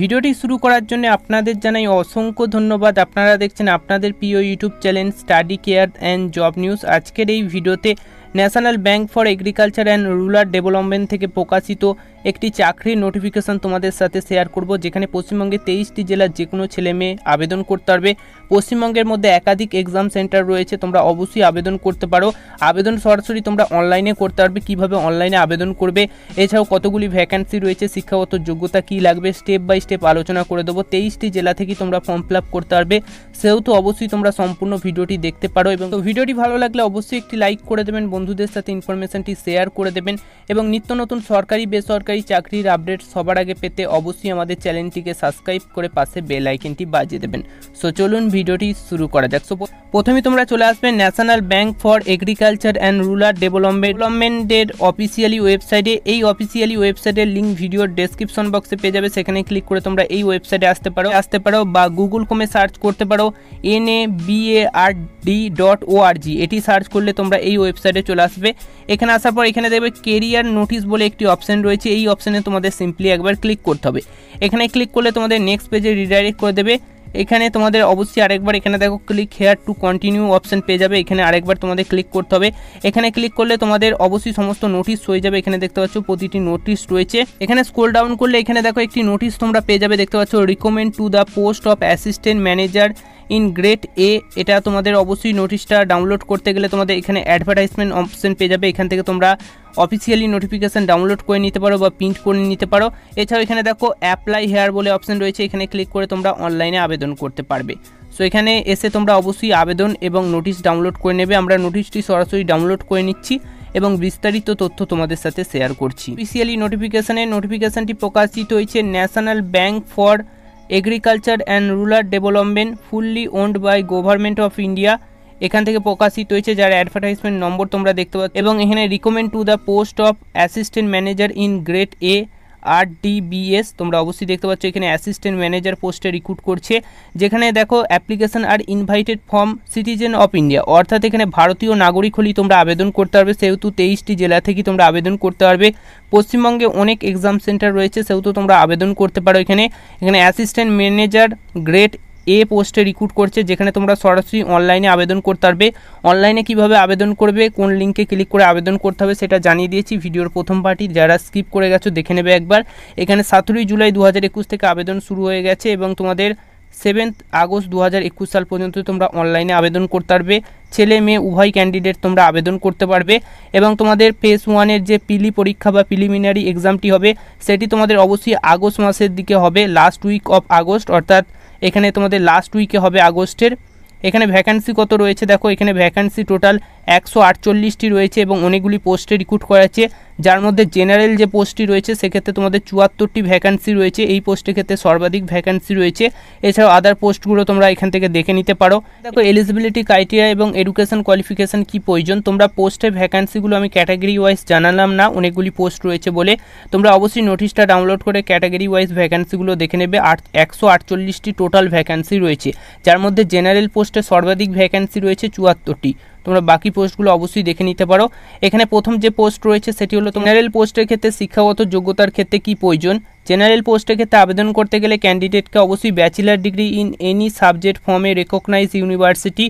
ভিডিওটি শুরু করার জন্য আপনাদের জানাই অসংখ্য ধন্যবাদ আপনারা দেখছেন আপনাদের প্রিয় YouTube channel study care and job news আজকের এই ভিডিওতে national bank for agriculture and rural development থেকে প্রকাশিত একটি চাকরির নোটিফিকেশান তোমাদের সাথে শেয়ার করব যেখানে পশ্চিমবঙ্গে তেইশটি জেলার যে কোনো ছেলে মেয়ে আবেদন করতে পারবে পশ্চিমবঙ্গের মধ্যে একাধিক এক্সাম সেন্টার রয়েছে তোমরা অবশ্যই আবেদন করতে পারো আবেদন সরাসরি তোমরা অনলাইনে করতে পারবে কীভাবে অনলাইনে আবেদন করবে এছাড়াও কতগুলি ভ্যাকান্সি রয়েছে শিক্ষাগত যোগ্যতা কী লাগবে স্টেপ বাই স্টেপ আলোচনা করে দেবো তেইশটি জেলা থেকে তোমরা ফর্ম ফিল আপ করতে পারবে সেহেতু অবশ্যই তোমরা সম্পূর্ণ ভিডিওটি দেখতে পারো এবং ভিডিওটি ভালো লাগলে অবশ্যই একটি লাইক করে দেবেন বন্ধুদের সাথে ইনফরমেশনটি শেয়ার করে দেবেন এবং নিত্য নতুন সরকারি বেসরকারি সরকারি চাকরির আপডেট সবার আগে পেতে অবশ্যই আমাদের চ্যানেলটিকে সাবস্ক্রাইব করে পাশে বেল আইকনটি বাজিয়ে দেবেন সো চলুন ভিডিওটি শুরু করা যাক সো প্রথমে তোমরা চলে আসবে national bank for agriculture and rural ডেভেলপমেন্টের অফিসিয়ালি ওয়েবসাইটে এই অফিসিয়ালি ওয়েবসাইটের লিঙ্ক ভিডিওর ডেসক্রিপশন বক্সে পেয়ে যাবে সেখানে ক্লিক করে তোমরা এই ওয়েবসাইটে আসতে পারো আসতে পারো বা গুগল কমে সার্চ করতে পারো N A B A R D dot O R G এটি সার্চ করলে তোমরা এই ওয়েবসাইটে চলে আসবে এখানে আসার পর এখানে দেখবে কেরিয়ার নোটিশ বলে একটি অপশন রয়েছে এই অপশানে তোমাদের সিম্পলি একবার ক্লিক করতে হবে এখানে ক্লিক করলে তোমাদের নেক্সট পেজে রিডাইরেক্ট করে দেবে এখানে তোমাদের অবশ্যই আরেকবার এখানে দেখো click here to continue option পেয়ে যাবে এখানে আরেকবার তোমাদের ক্লিক করতে হবে এখানে ক্লিক করলে তোমাদের অবশ্যই সমস্ত নোটিশ হয়ে যাবে এখানে দেখতে পাচ্ছ প্রতিটি নোটিশ রয়েছে এখানে স্ক্রোল ডাউন করলে এখানে দেখো একটি নোটিশ তোমরা পেয়ে যাবে দেখতে পাচ্ছ recommend to the post of assistant manager in grade A এটা তোমাদের অবশ্যই নোটিশটা ডাউনলোড করতে গেলে তোমাদের এখানে অ্যাডভার্টাইজমেন্ট অপশন পেয়ে যাবে এখান থেকে তোমরা অফিসিয়ালি নোটিফিকেশান ডাউনলোড করে নিতে পারো বা প্রিন্ট করে নিতে পারো এছাড়াও এখানে দেখো অ্যাপ্লাই হেয়ার বলে অপশন রয়েছে এখানে ক্লিক করে তোমরা অনলাইনে আবেদন করতে পারবে সো এখানে এসে তোমরা অবশ্যই আবেদন এবং নোটিশ ডাউনলোড করে নেবে আমরা নোটিশটি সরাসরি ডাউনলোড করে নিচ্ছি এবং বিস্তারিত তথ্য তোমাদের সাথে শেয়ার করছি অফিসিয়ালি নোটিফিকেশানে নোটিফিকেশানটি প্রকাশিত হয়েছে national bank for agriculture and rural development fully owned by government of India এখান থেকে প্রকাশিত হয়েছে যার অ্যাডভার্টাইজমেন্ট নম্বর তোমরা দেখতে পাচ্ছ এবং এখানে recommend to the post of assistant manager in grade A R DBS তোমরা অবশ্যই দেখতে পাচ্ছ এখানে অ্যাসিস্ট্যান্ট ম্যানেজার পোস্টে রিক্রুট করছে যেখানে দেখো application are invited from citizen of India অর্থাৎ এখানে ভারতীয় নাগরিক হলেই তোমরা আবেদন করতে পারবে সেহেতু তেইশটি জেলা থেকে তোমরা আবেদন করতে পারবে পশ্চিমবঙ্গে অনেক এক্সাম সেন্টার রয়েছে সেহেতু তোমরা আবেদন করতে পারো এখানে এখানে অ্যাসিস্ট্যান্ট ম্যানেজার গ্রেড এ পোস্টে রিক্রুট করছে যেখানে তোমরা সরাসরি অনলাইনে আবেদন করতে পারবে অনলাইনে কিভাবে আবেদন করবে কোন লিঙ্কে ক্লিক করে আবেদন করতে হবে সেটা জানিয়ে দিয়েছি ভিডিওর প্রথম পার্টি যারা স্কিপ করে গেছো দেখে নেবে একবার এখানে সতেরোই জুলাই দু থেকে আবেদন শুরু হয়ে গেছে এবং তোমাদের সেভেন্থ আগস্ট দু সাল পর্যন্ত তোমরা অনলাইনে আবেদন করতে পারবে ছেলে মেয়ে উভয় ক্যান্ডিডেট তোমরা আবেদন করতে পারবে এবং তোমাদের ফেস ওয়ানের যে পিলি e পরীক্ষা বা প্রিলিমিনারি এক্সামটি হবে সেটি তোমাদের অবশ্যই আগস্ট মাসের দিকে হবে লাস্ট উইক অফ আগস্ট অর্থাৎ এখানে তোমাদের লাস্ট উইকে হবে আগস্টের এখানে ভ্যাকান্সি কত রয়েছে দেখো এখানে ভ্যাকান্সি টোটাল একশো আটচল্লিশটি রয়েছে এবং অনেকগুলি পোস্টে রিক্রুট করা যার মধ্যে জেনারেল যে পোস্টটি রয়েছে সেক্ষেত্রে তোমাদের চুয়াত্তরটি ভ্যাকান্সি রয়েছে এই পোস্টের ক্ষেত্রে সর্বাধিক ভ্যাকান্সি রয়েছে এছাড়াও আদার পোস্টগুলো তোমরা এখান থেকে দেখে নিতে পারো দেখো এলিজিবিলিটি ক্রাইটেরিয়া এবং এডুকেশন কোয়ালিফিকেশান কী প্রয়োজন তোমরা পোস্টের ভ্যাকান্সিগুলো আমি ক্যাটাগরি ওয়াইজ জানালাম না অনেকগুলি পোস্ট রয়েছে বলে তোমরা অবশ্যই নোটিশটা ডাউনলোড করে ক্যাটাগরি ওয়াইজ ভ্যাকান্সিগুলো দেখে নেবে আট একশো আটচল্লিশটি টোটাল ভ্যাকান্সি রয়েছে যার মধ্যে জেনারেল পোস্টে সর্বাধিক ভ্যাকান্সি রয়েছে চুয়াত্তরটি তোমরা বাকি পোস্টগুলো অবশ্যই দেখে নিতে পারো এখানে প্রথম যে পোস্ট রয়েছে সেটি হলো জেনারেল পোস্টের ক্ষেত্রে শিক্ষাগত যোগ্যতার ক্ষেত্রে কি প্রয়োজন জেনারেল পোস্টের ক্ষেত্রে আবেদন করতে গেলে ক্যান্ডিডেটকে অবশ্যই bachelor degree in any subject from a recognise university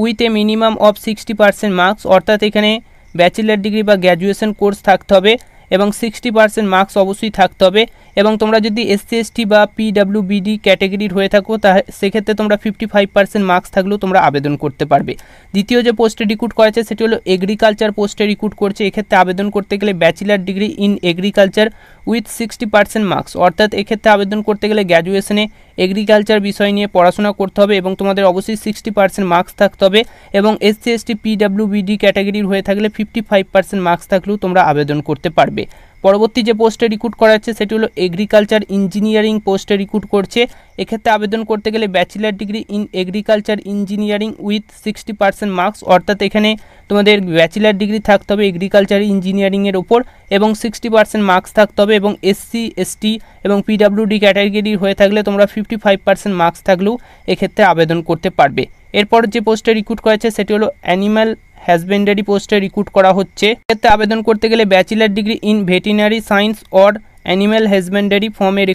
with a minimum of sixty percent marks অর্থাৎ এখানে ব্যাচেলার ডিগ্রি বা গ্র্যাজুয়েশন কোর্স থাকতে হবে এবং সিক্সটি পার্সেন্ট মার্কস অবশ্যই থাকতে হবে এবং তোমরা যদি এসসি এসটি বা পিডাব্লিউবিডি ক্যাটাগরির হয়ে থাকো তা সেক্ষেত্রে তোমরা ফিফটি ফাইভ পার্সেন্ট মার্কস থাকলেও তোমরা আবেদন করতে পারবে দ্বিতীয় যে পোস্টে রিক্রুট করেছে সেটি হলো এগ্রিকালচার পোস্টে রিক্রুট করছে এক্ষেত্রে আবেদন করতে গেলে bachelor degree in agriculture with sixty percent marks অর্থাৎ এক্ষেত্রে আবেদন করতে গেলে গ্র্যাজুয়েশনে এগ্রিকালচার বিষয় নিয়ে পড়াশোনা করতে হবে এবং তোমাদের অবশ্যই সিক্সটি পার্সেন্ট মার্কস থাকতে হবে এবং এসসি এসটি পিডাব্লিউবিডি ক্যাটাগরির হয়ে থাকলে ফিফটি ফাইভ পার্সেন্ট মার্কস থাকলেও তোমরা আবেদন করতে পারবে পরবর্তী যে পোস্টে রিক্রুট করা হচ্ছে সেটি হলো এগ্রিকালচার ইঞ্জিনিয়ারিং পোস্টে রিক্রুট করছে এক্ষেত্রে আবেদন করতে গেলে bachelor degree in agriculture engineering with sixty percent marks অর্থাৎ এখানে তোমাদের ব্যাচেলার ডিগ্রি থাকতে হবে এগ্রিকালচার ইঞ্জিনিয়ারিংয়ের ওপর এবং সিক্সটি পার্সেন্ট মার্কস থাকতে হবে এবং এসসি এসটি এবং পিডাব্লিউডি ক্যাটাগরির হয়ে থাকলে তোমরা ফিফটি ফাইভ পার্সেন্ট মার্কস থাকলেও এক্ষেত্রে আবেদন করতে পারবে এরপর যে পোস্টে রিক্রুট করেছে সেটি হলো অ্যানিম্যাল হাজব্যান্ডারি পোস্টে রিক্রুট করা হচ্ছে এতে আবেদন করতে গেলে bachelor degree in veterinary science or animal husbandry from a a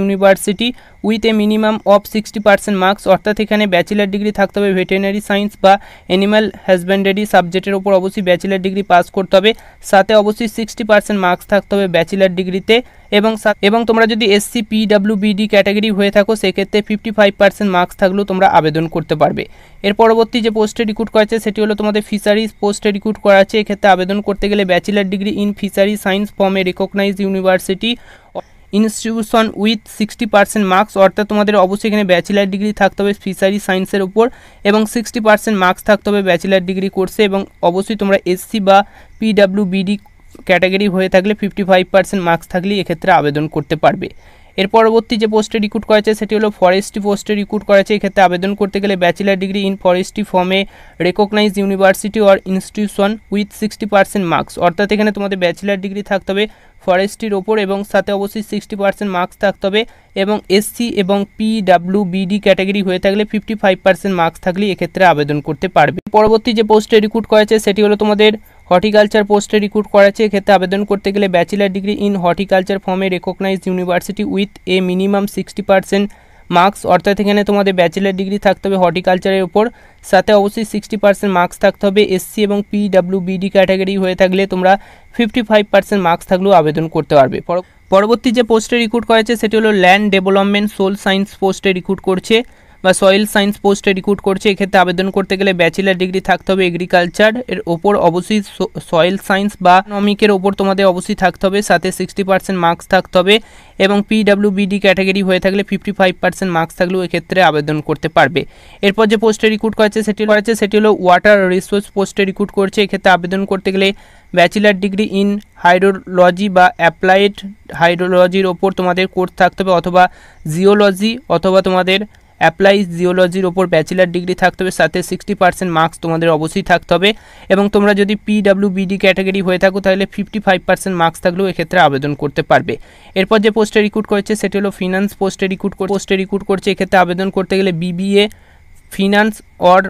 university with a minimum of sixty percent marks অর্থাৎ এখানে ব্যাচেলার ডিগ্রি থাকতে হবে ভেটেরিনারি সায়েন্স বা অ্যানিম্যাল হাজব্যান্ডারি সাবজেক্টের ওপর অবশ্যই ব্যাচেলার ডিগ্রি পাস করতে হবে সাথে অবশ্যই সিক্সটি পার্সেন্ট মার্কস থাকতে হবে ব্যাচেলার ডিগ্রিতে এবং এবং তোমরা যদি এসসি পিডাব্লিউবিডি ক্যাটাগরি হয়ে থাকো সেক্ষেত্রে ফিফটি ফাইভ পার্সেন্ট মার্কস থাকলেও তোমরা আবেদন করতে পারবে এর পরবর্তী যে পোস্টে রিক্রুট করা আছে সেটি হলো তোমাদের ফিশারিজ পোস্টে রিক্রুট করা আছে এক্ষেত্রে আবেদন করতে গেলে bachelor degree in fishery science from a recognise university institution with sixty percent marks অর্থাৎ তোমাদের অবশ্যই এখানে ব্যাচেলার ডিগ্রি থাকতে হবে ফিশারি সায়েন্সের উপর এবং সিক্সটি পার্সেন্ট মার্কস থাকতে হবে ব্যাচেলার ডিগ্রি কোর্সে এবং অবশ্যই তোমরা এসসি বা পিডাব্লিউবিডি ক্যাটাগরি হয়ে থাকলে ফিফটি ফাইভ পার্সেন্ট মার্কস থাকলে এক্ষেত্রে আবেদন করতে পারবে এর পরবর্তী যে পোস্টে রিক্রুট করেছে সেটি হলো ফরেস্ট্রি পোস্টে রিক্রুট করেছে এক্ষেত্রে আবেদন করতে গেলে bachelor degree in forestry from a recognise university or institution with sixty percent marks অর্থাৎ এখানে তোমাদের ব্যাচেলার ডিগ্রি থাকতে হবে ফরেস্ট্রির ওপর এবং সাথে অবশ্যই সিক্সটি পার্সেন্ট মার্কস থাকতে হবে এবং এসসি এবং পি ডাব্লিউ বিডি ক্যাটাগরি হয়ে থাকলে ফিফটি ফাইভ পার্সেন্ট মার্কস থাকলে এক্ষেত্রে আবেদন করতে পারবে পরবর্তী যে পোস্টে রিক্রুট করেছে সেটি হলো তোমাদের হর্টিকালচার পোস্টে রিক্রুট করেছে এক্ষেত্রে আবেদন করতে গেলে bachelor degree in horticulture from a recognised university with a minimum sixty percent marks অর্থাৎ এখানে তোমাদের ব্যাচেলার ডিগ্রি থাকতে হবে হর্টিকালচারের উপর সাথে অবশ্যই সিক্সটি পার্সেন্ট মার্কস থাকতে হবে এসসি এবং পিডাব্লিউবিডি ক্যাটাগরি হয়ে থাকলে তোমরা ফিফটি ফাইভ পার্সেন্ট মার্কস থাকলেও আবেদন করতে পারবে পরবর্তী যে পোস্টে রিক্রুট করেছে সেটি হলো ল্যান্ড ডেভেলপমেন্ট সোল সায়েন্স পোস্টে রিক্রুট করছে বা সয়েল সায়েন্স পোস্টে রিক্রুট করছে এক্ষেত্রে আবেদন করতে গেলে ব্যাচেলার ডিগ্রি থাকতে হবে এগ্রিকালচার এর ওপর অবশ্যই সয়েল সায়েন্স বা ইকোনমিকের ওপর তোমাদের অবশ্যই থাকতে হবে সাথে সিক্সটি পার্সেন্ট মার্কস থাকতে হবে এবং পিডাব্লিউবিডি ক্যাটাগরি হয়ে থাকলে ফিফটি ফাইভ পার্সেন্ট মার্কস থাকলেও এক্ষেত্রে আবেদন করতে পারবে এরপর যে পোস্টে রিক্রুট করেছে সেটি করেছে সেটি হলো ওয়াটার রিসোর্স পোস্টে রিক্রুট করছে এক্ষেত্রে আবেদন করতে গেলে ব্যাচেলার ডিগ্রি ইন হাইড্রোলজি বা অ্যাপ্লাইড হাইড্রোলজির ওপর তোমাদের কোর্স থাকতে হবে অথবা জিওলজি অথবা তোমাদের অ্যাপ্লাই জিওলজির ওপর ব্যাচেলার ডিগ্রি থাকতে হবে সাথে সিক্সটি পার্সেন্ট মার্কস তোমাদের অবশ্যই থাকতে হবে এবং তোমরা যদি পিডাব্লিউবিডি ক্যাটাগরি হয়ে থাকো তাহলে ফিফটি ফাইভ পার্সেন্ট মার্কস থাকলেও এক্ষেত্রে আবেদন করতে পারবে এরপর যে পোস্টে রিক্রুট করেছে সেটি হলো ফিনান্স পোস্টে রিক্রুট পোস্টে রিক্রুট করছে এক্ষেত্রে আবেদন করতে গেলে বিবিএ ফিনান্স অর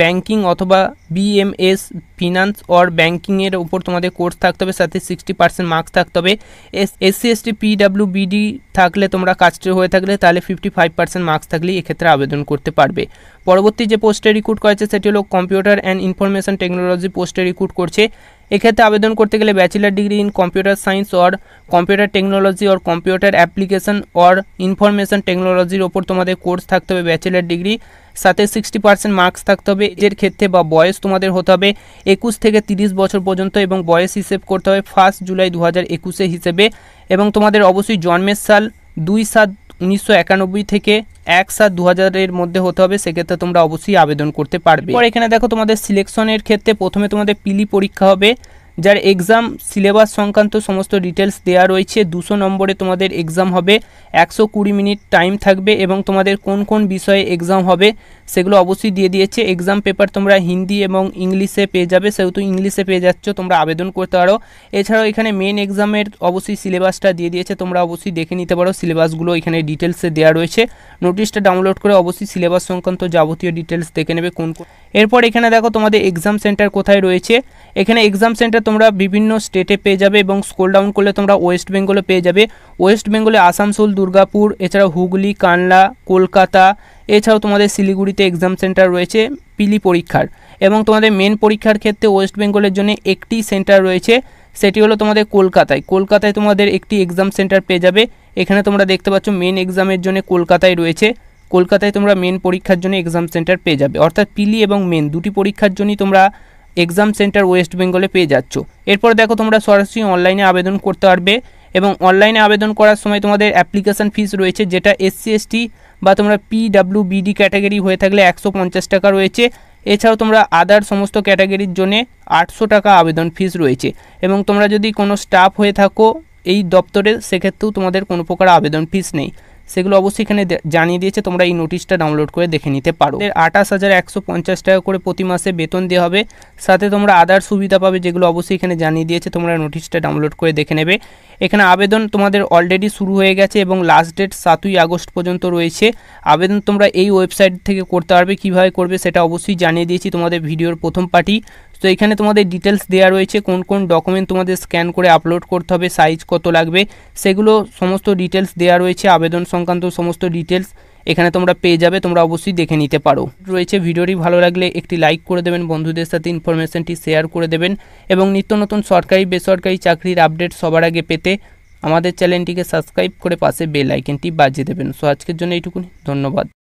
ব্যাংকিং অথবা বিএমএস ফিনান্স অর ব্যাংকিংয়ের ওপর তোমাদের কোর্স থাকতে হবে সাথে সিক্সটি পার্সেন্ট মার্কস থাকতে হবে S SC ST PW BD থাকলে তোমরা কাজটি হয়ে থাকলে তাহলে ফিফটি ফাইভ পার্সেন্ট মার্কস থাকলে এক্ষেত্রে আবেদন করতে পারবে পরবর্তী যে পোস্টে রিক্রুট করেছে সেটি হলো কম্পিউটার অ্যান্ড ইনফরমেশন টেকনোলজি পোস্টে রিক্রুট করছে এক্ষেত্রে আবেদন করতে গেলে bachelor degree in computer science or computer technology or computer application or information টেকনোলজির ওপর তোমাদের কোর্স থাকতে হবে ব্যাচেলার ডিগ্রি সাথে সিক্সটি পার্সেন্ট মার্কস থাকতে হবে এর ক্ষেত্রে বা বয়স তোমাদের হতে হবে একুশ থেকে তিরিশ বছর পর্যন্ত এবং বয়স হিসেব করতে হবে ফার্স্ট জুলাই দু হাজার একুশে হিসেবে এবং তোমাদের অবশ্যই জন্মের সাল দুই সাত উনিশশো একানব্বই থেকে এক সাত দু হাজারের মধ্যে হতে হবে সেক্ষেত্রে তোমরা অবশ্যই আবেদন করতে পারবে এখানে দেখো তোমাদের সিলেকশনের ক্ষেত্রে প্রথমে তোমাদের পিলি e পরীক্ষা হবে যার এক্সাম সিলেবাস সংক্রান্ত সমস্ত ডিটেলস দেয়া রয়েছে দুশো নম্বরে তোমাদের এক্সাম হবে একশো কুড়ি মিনিট টাইম থাকবে এবং তোমাদের কোন কোন বিষয়ে এক্সাম হবে সেগুলো অবশ্যই দিয়ে দিয়েছে এক্সাম পেপার তোমরা হিন্দি এবং ইংলিশে পেয়ে যাবে সেহেতু ইংলিশে পেয়ে যাচ্ছ তোমরা আবেদন করতে পারো এছাড়াও এখানে মেন এক্সামের অবশ্যই সিলেবাসটা দিয়ে দিয়েছে তোমরা অবশ্যই দেখে নিতে পারো সিলেবাসগুলো এখানে ডিটেলসে দেওয়া রয়েছে নোটিশটা ডাউনলোড করে অবশ্যই সিলেবাস সংক্রান্ত যাবতীয় ডিটেলস দেখে নেবে কোন এরপর এখানে দেখো তোমাদের এক্সাম সেন্টার কোথায় রয়েছে এখানে এক্সাম সেন্টার তোমরা বিভিন্ন স্টেটে পেয়ে যাবে এবং স্কোল ডাউন করলে তোমরা ওয়েস্ট বেঙ্গলে পেয়ে যাবে ওয়েস্ট বেঙ্গলে আসানসোল দুর্গাপুর এছাড়া হুগলি কানলা কলকাতা এছাড়াও তোমাদের শিলিগুড়িতে এক্সাম সেন্টার রয়েছে পিলি পরীক্ষার এবং তোমাদের মেন পরীক্ষার ক্ষেত্রে ওয়েস্ট বেঙ্গলের জন্য একটি সেন্টার রয়েছে সেটি হলো তোমাদের কলকাতায় কলকাতায় তোমাদের একটি এক্সাম সেন্টার পেয়ে যাবে এখানে তোমরা দেখতে পাচ্ছ মেন এক্সামের জন্য কলকাতায় রয়েছে কলকাতায় তোমরা মেন পরীক্ষার জন্য এক্সাম সেন্টার পেয়ে যাবে অর্থাৎ পিলি এবং মেন দুটি পরীক্ষার জন্যই তোমরা এক্সাম সেন্টার ওয়েস্ট বেঙ্গলে পেয়ে যাচ্ছ এরপর দেখো তোমরা সরাসরি অনলাইনে আবেদন করতে পারবে এবং অনলাইনে আবেদন করার সময় তোমাদের অ্যাপ্লিকেশান ফিস রয়েছে যেটা এসসি এসটি বা তোমরা পিডাব্লিউ বিডি ক্যাটাগরি হয়ে থাকলে একশো পঞ্চাশ টাকা রয়েছে এছাড়াও তোমরা আদার সমস্ত ক্যাটাগরির জন্য আটশো টাকা আবেদন ফিস রয়েছে এবং তোমরা যদি কোনো স্টাফ হয়ে থাকো এই দপ্তরে সেক্ষেত্রেও তোমাদের কোনো প্রকার আবেদন ফিস নেই সেগুলো অবশ্যই এখানে জানিয়ে দিয়েছে তোমরা এই নোটিশটা ডাউনলোড করে দেখে নিতে পারো আঠাশ হাজার একশো পঞ্চাশ টাকা করে প্রতি মাসে বেতন দেওয়া হবে সাথে তোমরা আদার সুবিধা পাবে যেগুলো অবশ্যই এখানে জানিয়ে দিয়েছে তোমরা নোটিশটা ডাউনলোড করে দেখে নেবে এখানে আবেদন তোমাদের অলরেডি শুরু হয়ে গেছে এবং লাস্ট ডেট সাতই আগস্ট পর্যন্ত রয়েছে আবেদন তোমরা এই ওয়েবসাইট থেকে করতে পারবে কীভাবে করবে সেটা অবশ্যই জানিয়ে দিয়েছি তোমাদের ভিডিওর প্রথম পার্টি তো এখানে তোমাদের ডিটেলস দেওয়া রয়েছে কোন কোন ডকুমেন্ট তোমাদের স্ক্যান করে আপলোড করতে হবে সাইজ কত লাগবে সেগুলো সমস্ত ডিটেলস দেওয়া রয়েছে আবেদন সংক্রান্ত সমস্ত ডিটেলস এখানে তোমরা পেয়ে যাবে তোমরা অবশ্যই দেখে নিতে পারো রয়েছে ভিডিওটি ভালো লাগলে একটি লাইক করে দেবেন বন্ধুদের সাথে ইনফরমেশনটি শেয়ার করে দেবেন এবং নিত্য নতুন সরকারি বেসরকারি চাকরির আপডেট সবার আগে পেতে আমাদের চ্যানেলটিকে সাবস্ক্রাইব করে পাশে বেল আইকনটি বাজিয়ে দেবেন সো আজকের জন্য এইটুকুনি ধন্যবাদ